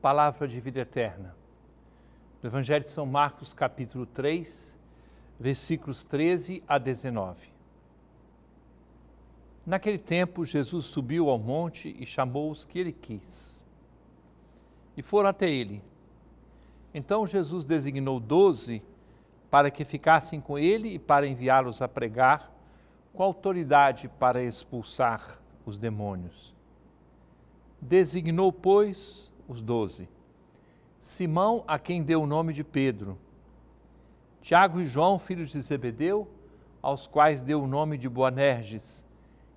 palavra de vida eterna. Do Evangelho de São Marcos, capítulo 3, versículos 13 a 19. Naquele tempo, Jesus subiu ao monte e chamou os que ele quis. E foram até ele. Então Jesus designou doze para que ficassem com ele e para enviá-los a pregar com autoridade para expulsar os demônios. Designou, pois, os doze, Simão, a quem deu o nome de Pedro, Tiago e João, filhos de Zebedeu, aos quais deu o nome de Boanerges,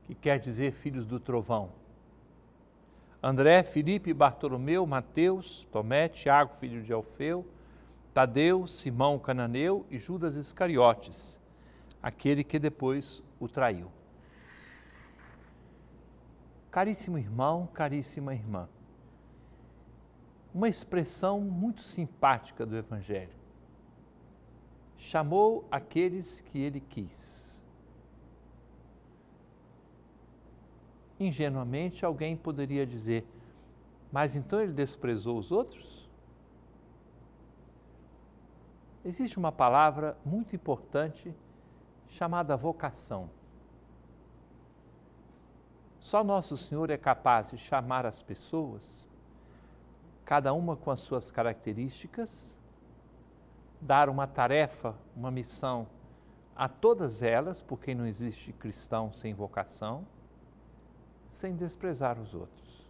que quer dizer filhos do trovão. André, Filipe, Bartolomeu, Mateus, Tomé, Tiago, filho de Alfeu, Tadeu, Simão Cananeu e Judas Iscariotes, aquele que depois o traiu. Caríssimo irmão, caríssima irmã, uma expressão muito simpática do Evangelho. Chamou aqueles que ele quis. Ingenuamente alguém poderia dizer, mas então ele desprezou os outros? Existe uma palavra muito importante chamada vocação. Só Nosso Senhor é capaz de chamar as pessoas cada uma com as suas características, dar uma tarefa, uma missão a todas elas, porque não existe cristão sem vocação, sem desprezar os outros.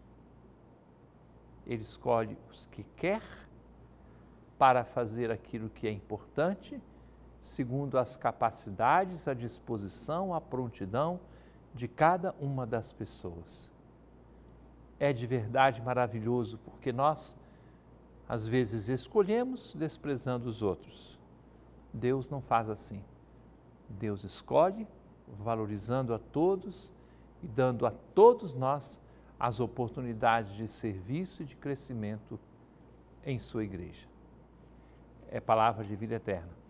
Ele escolhe os que quer para fazer aquilo que é importante, segundo as capacidades, a disposição, a prontidão de cada uma das pessoas é de verdade maravilhoso, porque nós, às vezes, escolhemos desprezando os outros. Deus não faz assim. Deus escolhe, valorizando a todos e dando a todos nós as oportunidades de serviço e de crescimento em sua igreja. É palavra de vida eterna.